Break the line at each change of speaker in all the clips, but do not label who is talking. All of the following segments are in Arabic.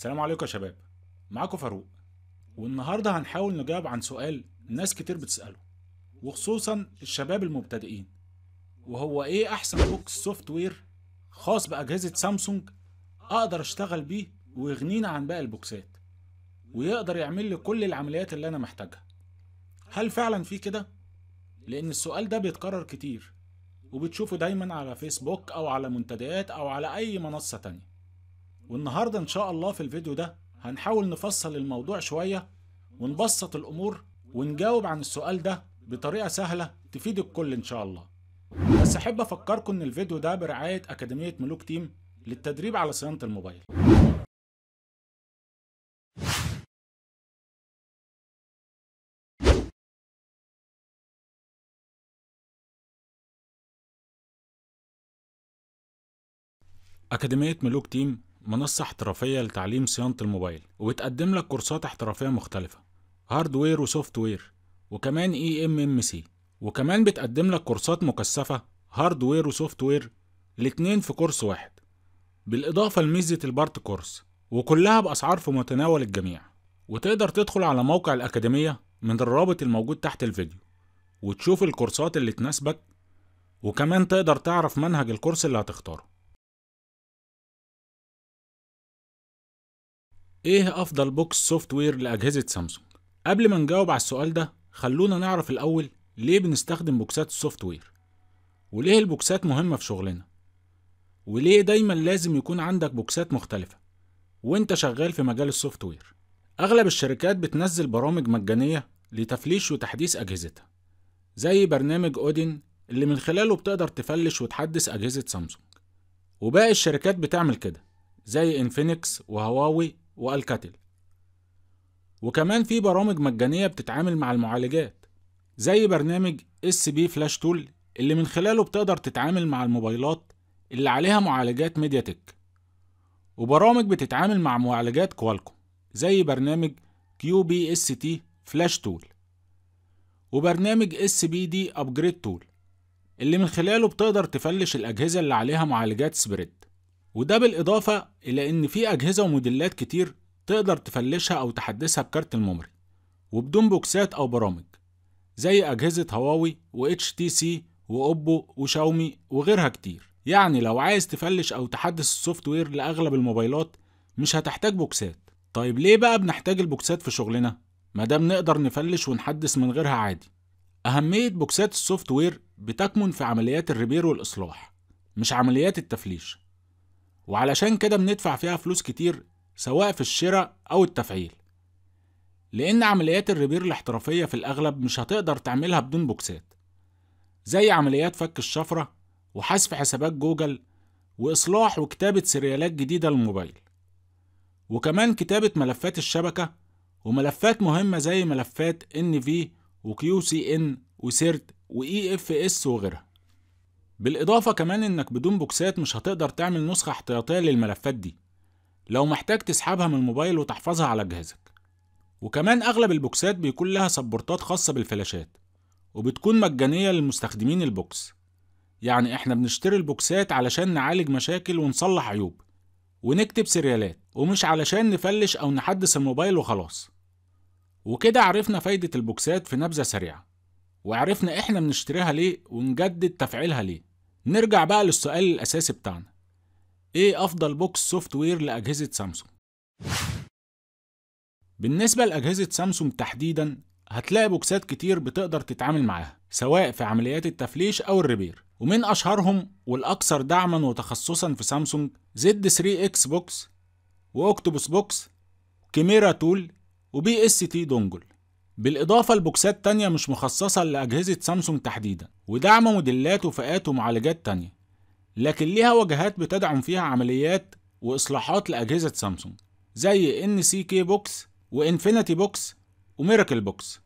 السلام عليكم يا شباب معاكم فاروق والنهارده هنحاول نجاوب عن سؤال ناس كتير بتسأله وخصوصا الشباب المبتدئين وهو ايه احسن بوكس سوفت وير خاص بأجهزة سامسونج اقدر اشتغل بيه ويغنينا عن باقي البوكسات ويقدر يعمل لي كل العمليات اللي انا محتاجها هل فعلا في كده لان السؤال ده بيتكرر كتير وبتشوفه دايما على فيسبوك او على منتديات او على اي منصة تانية والنهاردة إن شاء الله في الفيديو ده هنحاول نفصل الموضوع شوية ونبسط الأمور ونجاوب عن السؤال ده بطريقة سهلة تفيد الكل إن شاء الله بس أحب أفكركم إن الفيديو ده برعاية أكاديمية ملوك تيم للتدريب على صيانة الموبايل أكاديمية ملوك تيم منصة احترافية لتعليم صيانة الموبايل وبتقدم لك كورسات احترافية مختلفة هاردوير وسوفت وير وكمان اي ام ام سي وكمان بتقدم لك كورسات مكثفة هاردوير وسوفت وير الاتنين في كورس واحد بالإضافة لميزة البارت كورس وكلها بأسعار في متناول الجميع وتقدر تدخل على موقع الأكاديمية من الرابط الموجود تحت الفيديو وتشوف الكورسات اللي تناسبك وكمان تقدر تعرف منهج الكورس اللي هتختاره ايه افضل بوكس سوفت وير لاجهزه سامسونج قبل ما نجاوب على السؤال ده خلونا نعرف الاول ليه بنستخدم بوكسات السوفت وير وليه البوكسات مهمه في شغلنا وليه دايما لازم يكون عندك بوكسات مختلفه وانت شغال في مجال السوفت وير اغلب الشركات بتنزل برامج مجانيه لتفليش وتحديث اجهزتها زي برنامج اودين اللي من خلاله بتقدر تفلش وتحدث اجهزه سامسونج وباقي الشركات بتعمل كده زي انفينكس وهواوي والكاتل وكمان في برامج مجانية بتتعامل مع المعالجات زي برنامج اس بي فلاش تول اللي من خلاله بتقدر تتعامل مع الموبايلات اللي عليها معالجات ميديا تك وبرامج بتتعامل مع معالجات كوالكوم زي برنامج كيو بي اس تي فلاش تول وبرنامج اس بي دي ابجريد تول اللي من خلاله بتقدر تفلش الأجهزة اللي عليها معالجات سبريد وده بالإضافة إلى إن في أجهزة وموديلات كتير تقدر تفلشها أو تحدثها بكارت الميموري وبدون بوكسات أو برامج زي أجهزة هواوي و اتش تي سي وأوبو وشاومي وغيرها كتير يعني لو عايز تفلش أو تحدث السوفت وير لأغلب الموبايلات مش هتحتاج بوكسات طيب ليه بقى بنحتاج البوكسات في شغلنا؟ مادام نقدر نفلش ونحدث من غيرها عادي أهمية بوكسات السوفت وير بتكمن في عمليات الريبير والإصلاح مش عمليات التفليش وعلشان كده بندفع فيها فلوس كتير سواء في الشراء أو التفعيل لأن عمليات الريبير الاحترافية في الأغلب مش هتقدر تعملها بدون بوكسات زي عمليات فك الشفرة وحذف حسابات جوجل وإصلاح وكتابة سريالات جديدة للموبايل وكمان كتابة ملفات الشبكة وملفات مهمة زي ملفات NV وكيو سي ان وسيرت واي اف e اس وغيرها بالإضافة كمان إنك بدون بوكسات مش هتقدر تعمل نسخة احتياطية للملفات دي لو محتاج تسحبها من الموبايل وتحفظها على جهازك وكمان اغلب البوكسات بيكون لها سبورتات خاصة بالفلاشات وبتكون مجانية للمستخدمين البوكس يعني احنا بنشتري البوكسات علشان نعالج مشاكل ونصلح عيوب ونكتب سريالات ومش علشان نفلش او نحدث الموبايل وخلاص وكده عرفنا فايدة البوكسات في نبذة سريعة وعرفنا احنا بنشتريها ليه ونجدد تفعيلها ليه نرجع بقى للسؤال الاساسي بتاعنا ايه افضل بوكس سوفت وير لاجهزه سامسونج بالنسبه لاجهزه سامسونج تحديدا هتلاقي بوكسات كتير بتقدر تتعامل معاها سواء في عمليات التفليش او الريبير ومن اشهرهم والاكثر دعما وتخصصا في سامسونج زد 3 اكس بوكس واكتوبوس بوكس كاميرا تول وبي اس تي دونجل بالإضافة لبوكسات تانية مش مخصصة لأجهزة سامسونج تحديدا ودعم موديلات وفئات ومعالجات تانية لكن ليها وجهات بتدعم فيها عمليات وإصلاحات لأجهزة سامسونج زي ان سي كي بوكس وانفينيتي بوكس وميراكل بوكس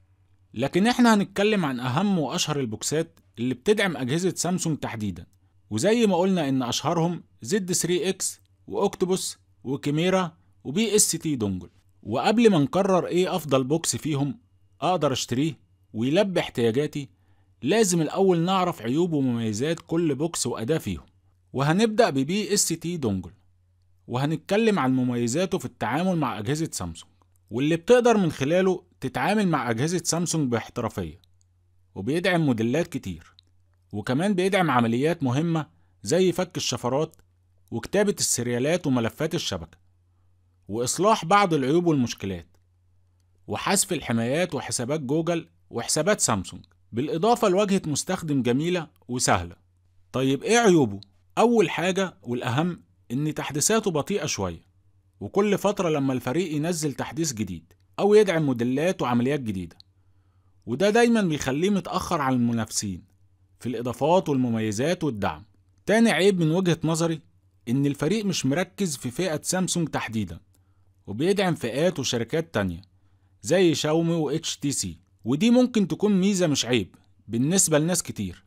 لكن احنا هنتكلم عن أهم وأشهر البوكسات اللي بتدعم أجهزة سامسونج تحديدا وزي ما قلنا إن أشهرهم زد 3 اكس واكتوبوس وكيميرا وبي اس تي دونجل وقبل ما نقرر ايه أفضل بوكس فيهم أقدر أشتريه ويلبي احتياجاتي لازم الأول نعرف عيوب ومميزات كل بوكس وأداة فيهم وهنبدأ ببي اس تي دونجل وهنتكلم عن مميزاته في التعامل مع أجهزة سامسونج واللي بتقدر من خلاله تتعامل مع أجهزة سامسونج باحترافية وبيدعم موديلات كتير وكمان بيدعم عمليات مهمة زي فك الشفرات وكتابة السريالات وملفات الشبكة وإصلاح بعض العيوب والمشكلات وحذف الحمايات وحسابات جوجل وحسابات سامسونج بالإضافة لواجهة مستخدم جميلة وسهلة طيب إيه عيوبه؟ أول حاجة والأهم إن تحديثاته بطيئة شوية وكل فترة لما الفريق ينزل تحديث جديد أو يدعم موديلات وعمليات جديدة وده دايما بيخليه متأخر عن المنافسين في الإضافات والمميزات والدعم تاني عيب من وجهة نظري إن الفريق مش مركز في فئة سامسونج تحديدا وبيدعم فئات وشركات تانية زي شاومي و اتش تي سي ودي ممكن تكون ميزة مش عيب بالنسبة لناس كتير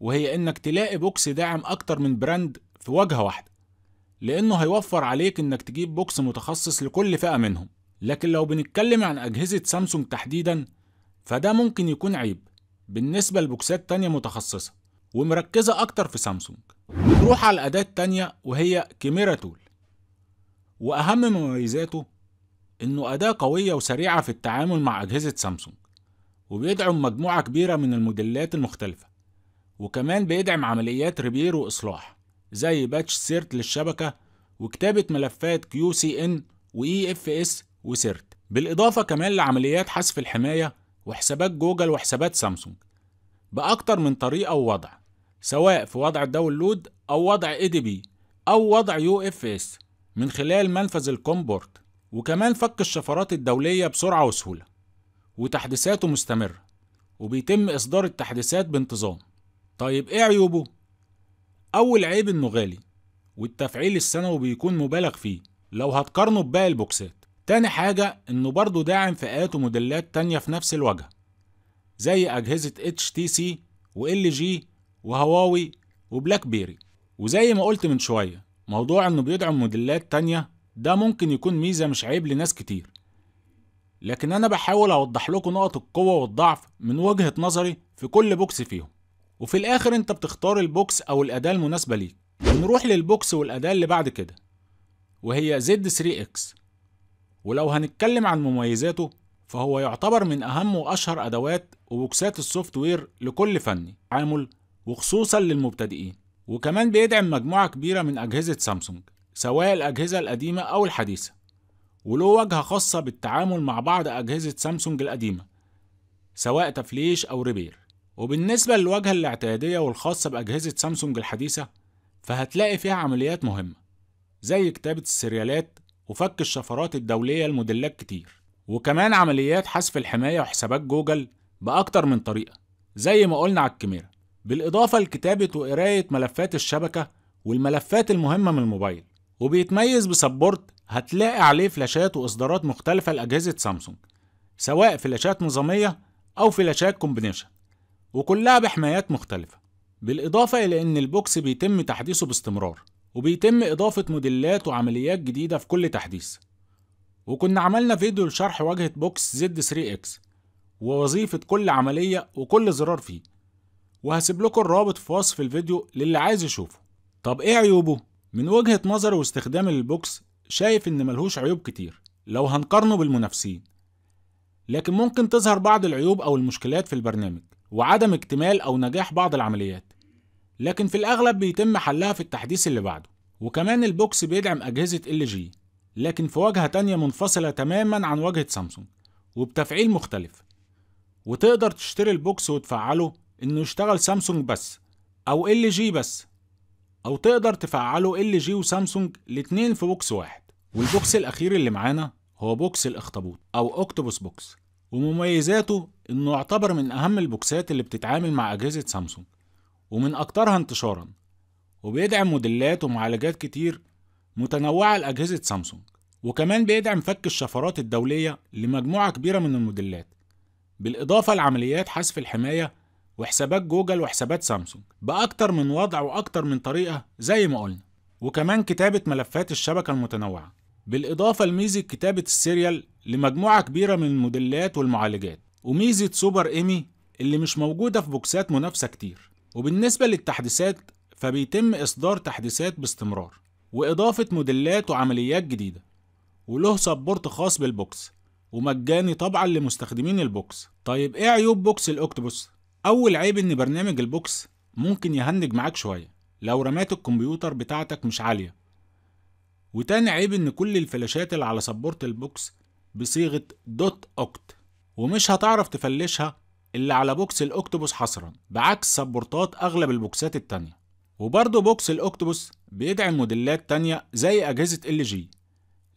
وهي انك تلاقي بوكس داعم اكتر من براند في واجهه واحده لانه هيوفر عليك انك تجيب بوكس متخصص لكل فئه منهم لكن لو بنتكلم عن اجهزه سامسونج تحديدا فده ممكن يكون عيب بالنسبه لبوكسات تانية متخصصه ومركزه اكتر في سامسونج نروح على الاداة التانية وهي كاميرا تول واهم مميزاته انه اداه قويه وسريعه في التعامل مع اجهزه سامسونج وبيدعم مجموعه كبيره من الموديلات المختلفه وكمان بيدعم عمليات ريبيرو إصلاح زي باتش سيرت للشبكة وكتابة ملفات كيو سي إن وإي إف إس وسيرت بالإضافة كمان لعمليات حذف الحماية وحسابات جوجل وحسابات سامسونج بأكتر من طريقة ووضع سواء في وضع الداونلود أو وضع اي دي بي أو وضع يو اف اس من خلال منفذ الكومبورت وكمان فك الشفرات الدولية بسرعة وسهولة وتحديثاته مستمرة وبيتم إصدار التحديثات بانتظام طيب ايه عيوبه؟ اول عيب انه غالي والتفعيل السنوي بيكون مبالغ فيه لو هتقارنه بباقي البوكسات تاني حاجة انه برضه داعم فئات وموديلات تانية في نفس الواجهة زي اجهزة اتش تي سي وال جي وهواوي وبلاك بيري وزي ما قلت من شوية موضوع انه بيدعم موديلات تانية ده ممكن يكون ميزة مش عيب لناس كتير لكن انا بحاول اوضح لكم نقط القوة والضعف من وجهة نظري في كل بوكس فيهم وفي الاخر انت بتختار البوكس او الاداة المناسبة ليك نروح للبوكس والاداة اللي بعد كده وهي Z3X ولو هنتكلم عن مميزاته فهو يعتبر من أهم وأشهر أدوات وبوكسات السوفت وير لكل فني عامل وخصوصا للمبتدئين وكمان بيدعم مجموعة كبيرة من أجهزة سامسونج سواء الأجهزة القديمة أو الحديثة وله واجهة خاصة بالتعامل مع بعض أجهزة سامسونج القديمة سواء تفليش أو ريبير وبالنسبة للواجهة الاعتيادية والخاصة بأجهزة سامسونج الحديثة فهتلاقي فيها عمليات مهمة زي كتابة السريالات وفك الشفرات الدولية لموديلات كتير وكمان عمليات حذف الحماية وحسابات جوجل بأكتر من طريقة زي ما قلنا على الكاميرا بالإضافة لكتابة وقراية ملفات الشبكة والملفات المهمة من الموبايل وبيتميز بسبورت هتلاقي عليه فلاشات وإصدارات مختلفة لأجهزة سامسونج سواء فلاشات نظامية أو فلاشات كومبينيشن وكلها بحمايات مختلفة بالإضافة إلى إن البوكس بيتم تحديثه باستمرار وبيتم إضافة موديلات وعمليات جديدة في كل تحديث وكنا عملنا فيديو لشرح واجهة بوكس Z3X ووظيفة كل عملية وكل زرار فيه وهسيب لكم الرابط في وصف الفيديو للي عايز يشوفه طب ايه عيوبه؟ من وجهة نظري واستخدام البوكس شايف ان ملهوش عيوب كتير لو هنقارنه بالمنافسين لكن ممكن تظهر بعض العيوب او المشكلات في البرنامج وعدم اكتمال أو نجاح بعض العمليات لكن في الأغلب بيتم حلها في التحديث اللي بعده وكمان البوكس بيدعم أجهزة LG لكن في واجهة تانية منفصلة تماما عن واجهة سامسونج وبتفعيل مختلف وتقدر تشتري البوكس وتفعله إنه يشتغل سامسونج بس أو LG بس أو تقدر تفعله LG وسامسونج الاتنين في بوكس واحد والبوكس الأخير اللي معانا هو بوكس الأخطبوط أو أوكتوبوس بوكس ومميزاته انه يعتبر من اهم البوكسات اللي بتتعامل مع اجهزة سامسونج ومن اكترها انتشارا وبيدعم موديلات ومعالجات كتير متنوعة لأجهزة سامسونج وكمان بيدعم فك الشفرات الدولية لمجموعة كبيرة من الموديلات بالإضافة لعمليات حذف الحماية وحسابات جوجل وحسابات سامسونج بأكتر من وضع وأكتر من طريقة زي ما قلنا وكمان كتابة ملفات الشبكة المتنوعة بالإضافة لميزة كتابة السيريال لمجموعة كبيرة من الموديلات والمعالجات وميزة سوبر إيمي اللي مش موجودة في بوكسات منافسة كتير وبالنسبة للتحديثات فبيتم إصدار تحديثات باستمرار وإضافة موديلات وعمليات جديدة وله سبورت خاص بالبوكس ومجاني طبعا لمستخدمين البوكس طيب ايه عيوب بوكس الاكتوبوس اول عيب ان برنامج البوكس ممكن يهنج معاك شويه لو رامات الكمبيوتر بتاعتك مش عاليه وتاني عيب ان كل الفلاشات اللي على سبورت البوكس بصيغة دوت اوكت ومش هتعرف تفلشها اللي على بوكس الاكتوبوس حصرا بعكس سبورتات اغلب البوكسات التانية وبرضه بوكس الاكتوبوس بيدعم موديلات تانية زي اجهزة ال جي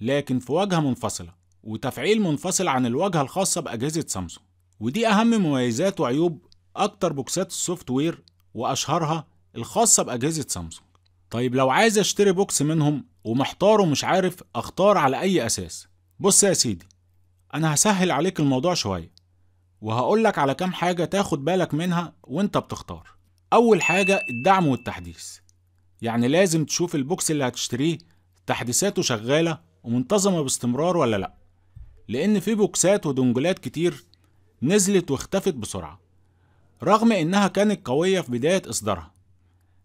لكن في واجهة منفصلة وتفعيل منفصل عن الواجهة الخاصة باجهزة سامسونج ودي اهم مميزات وعيوب اكتر بوكسات السوفت وير واشهرها الخاصة باجهزة سامسونج طيب لو عايز اشتري بوكس منهم ومحتار ومش عارف اختار على اي اساس بص يا سيدي انا هسهل عليك الموضوع شويه وهقولك على كام حاجه تاخد بالك منها وانت بتختار اول حاجه الدعم والتحديث يعني لازم تشوف البوكس اللي هتشتريه تحديثاته شغاله ومنتظمه باستمرار ولا لا لان في بوكسات ودنجلات كتير نزلت واختفت بسرعه رغم انها كانت قويه في بدايه اصدارها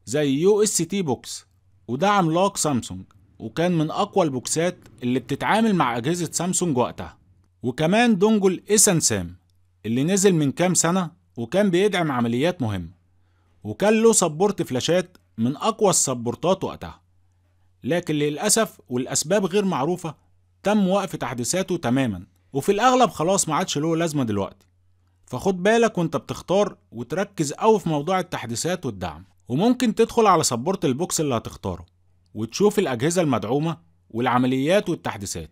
زي يو اس تي بوكس ودعم لوك سامسونج وكان من أقوى البوكسات اللي بتتعامل مع أجهزة سامسونج وقتها وكمان دونجل إيسان سام اللي نزل من كام سنة وكان بيدعم عمليات مهمة وكان له سبورت فلاشات من أقوى السبورتات وقتها لكن للأسف والأسباب غير معروفة تم وقف تحديثاته تماما وفي الأغلب خلاص ما عادش له لازمة دلوقتي فخد بالك وانت بتختار وتركز أوي في موضوع التحديثات والدعم وممكن تدخل على سبورت البوكس اللي هتختاره وتشوف الأجهزة المدعومة والعمليات والتحديثات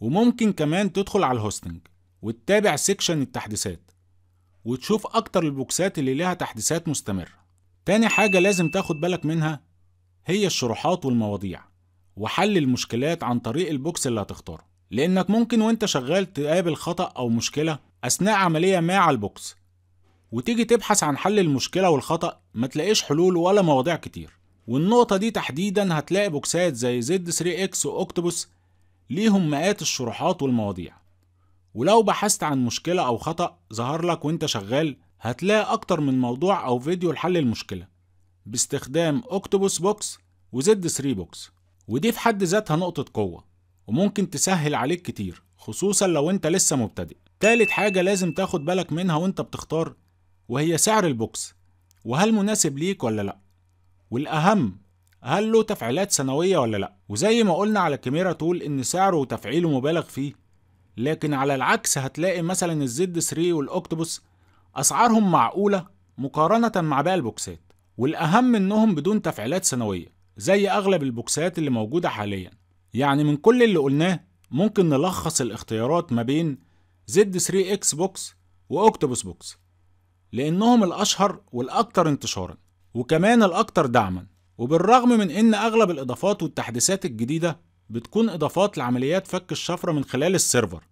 وممكن كمان تدخل على الهوستنج وتتابع سيكشن التحديثات وتشوف أكتر البوكسات اللي لها تحديثات مستمرة تاني حاجة لازم تاخد بالك منها هي الشروحات والمواضيع وحل المشكلات عن طريق البوكس اللي هتختاره لأنك ممكن وانت شغال تقابل خطأ أو مشكلة أثناء عملية ما على البوكس وتيجي تبحث عن حل المشكلة والخطأ ما تلاقيش حلول ولا مواضيع كتير والنقطة دي تحديدا هتلاقي بوكسات زي Z3X وأكتوبوس ليهم مئات الشروحات والمواضيع ولو بحثت عن مشكلة أو خطأ ظهر لك وانت شغال هتلاقي أكتر من موضوع أو فيديو لحل المشكلة باستخدام أكتوبوس بوكس وزد 3 بوكس ودي في حد ذاتها نقطة قوة وممكن تسهل عليك كتير خصوصا لو انت لسه مبتدئ تالت حاجة لازم تاخد بالك منها وانت بتختار وهي سعر البوكس وهل مناسب ليك ولا لأ والأهم هل له تفعيلات سنوية ولا لأ وزي ما قلنا على كاميرا تول إن سعره وتفعيله مبالغ فيه لكن على العكس هتلاقي مثلا الزد 3 والأكتوبوس أسعارهم معقولة مقارنة مع باقي البوكسات والأهم إنهم بدون تفعيلات سنوية زي أغلب البوكسات اللي موجودة حاليا يعني من كل اللي قلناه ممكن نلخص الاختيارات ما بين زد 3 اكس بوكس واكتوبوس بوكس لأنهم الأشهر والأكثر انتشارا وكمان الأكثر دعما وبالرغم من إن أغلب الإضافات والتحديثات الجديدة بتكون إضافات لعمليات فك الشفرة من خلال السيرفر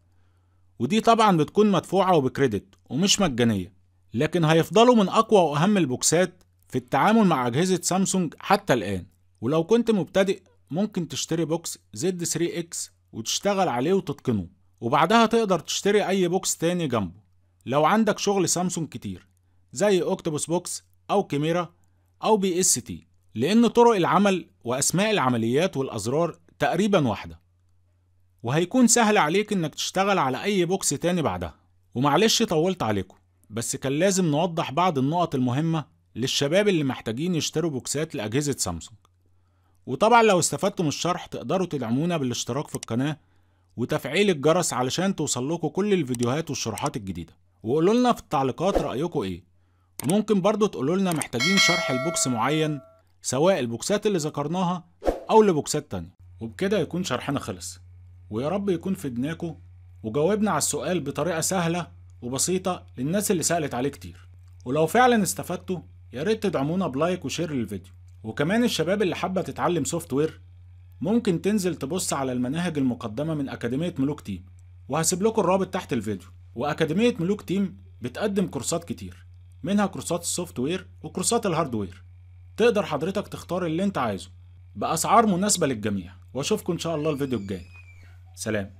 ودي طبعا بتكون مدفوعة وبكريدت ومش مجانية لكن هيفضلوا من أقوى وأهم البوكسات في التعامل مع أجهزة سامسونج حتى الآن ولو كنت مبتدئ ممكن تشتري بوكس Z3X وتشتغل عليه وتتقنه وبعدها تقدر تشتري أي بوكس تاني جنبه لو عندك شغل سامسونج كتير زي اوكتوبوس بوكس أو كيميرا أو بي اس تي لأن طرق العمل وأسماء العمليات والأزرار تقريبا واحدة وهيكون سهل عليك إنك تشتغل على أي بوكس تاني بعدها ومعلش طولت عليكم بس كان لازم نوضح بعض النقط المهمة للشباب اللي محتاجين يشتروا بوكسات لأجهزة سامسونج وطبعا لو استفدتم من الشرح تقدروا تدعمونا بالاشتراك في القناة وتفعيل الجرس علشان توصل لكم كل الفيديوهات والشروحات الجديدة وقولوا لنا في التعليقات رأيكم ايه ممكن برضو تقولوا لنا محتاجين شرح لبوكس معين سواء البوكسات اللي ذكرناها أو لبوكسات تانية وبكده يكون شرحنا خلص ويا رب يكون في دناكو وجاوبنا على السؤال بطريقة سهلة وبسيطة للناس اللي سألت عليه كتير ولو فعلا استفدتوا يا ريت تدعمونا بلايك وشير للفيديو وكمان الشباب اللي حابة تتعلم سوفت وير ممكن تنزل تبص على المناهج المقدمة من أكاديمية ملوك تيم وهسيب لكم الرابط تحت الفيديو وأكاديمية ملوك تيم بتقدم كورسات كتير منها كورسات السوفت وير وكورسات الهارد وير تقدر حضرتك تختار اللي انت عايزه بأسعار مناسبة للجميع واشوفكم ان شاء الله الفيديو الجاي سلام